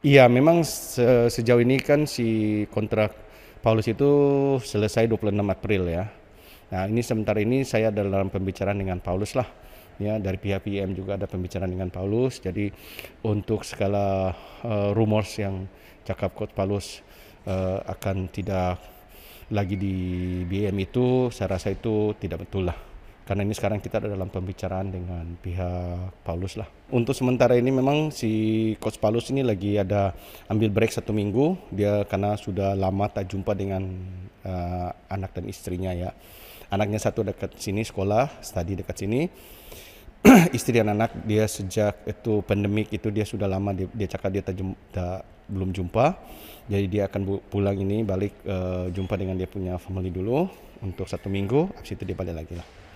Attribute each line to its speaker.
Speaker 1: Iya, memang se sejauh ini kan si kontrak Paulus itu selesai 26 April ya. Nah, ini sementara ini saya dalam pembicaraan dengan Paulus lah. Ya, dari pihak PM juga ada pembicaraan dengan Paulus. Jadi untuk skala uh, eh, rumors yang cakap Coach Paulus uh, akan tidak lagi di BM itu, saya rasa itu tidak betul lah karena ini sekarang kita ada dalam pembicaraan dengan pihak Paulus lah. Untuk sementara ini memang si coach Paulus ini lagi ada ambil break satu minggu dia karena sudah lama tak jumpa dengan uh, anak dan istrinya ya. Anaknya satu dekat sini sekolah, studi dekat sini. Istri dan anak dia sejak itu pandemik itu dia sudah lama dia, dia cakap dia tak, tak belum jumpa. Jadi dia akan pulang ini balik uh, jumpa dengan dia punya family dulu untuk satu minggu. Habis itu dia balik lagi lah.